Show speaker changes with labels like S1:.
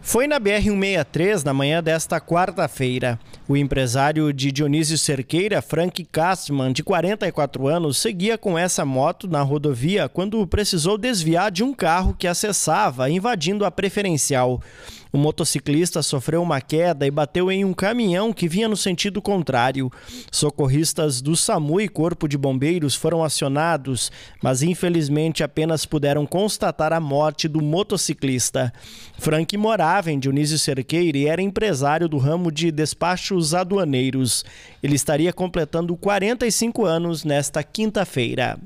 S1: Foi na BR-163, na manhã desta quarta-feira. O empresário de Dionísio Cerqueira, Frank Kastman, de 44 anos, seguia com essa moto na rodovia quando precisou desviar de um carro que acessava, invadindo a preferencial. O motociclista sofreu uma queda e bateu em um caminhão que vinha no sentido contrário. Socorristas do SAMU e Corpo de Bombeiros foram acionados, mas infelizmente apenas puderam constatar a morte do motociclista. Frank morava em Dionísio Cerqueira e era empresário do ramo de despachos aduaneiros. Ele estaria completando 45 anos nesta quinta-feira.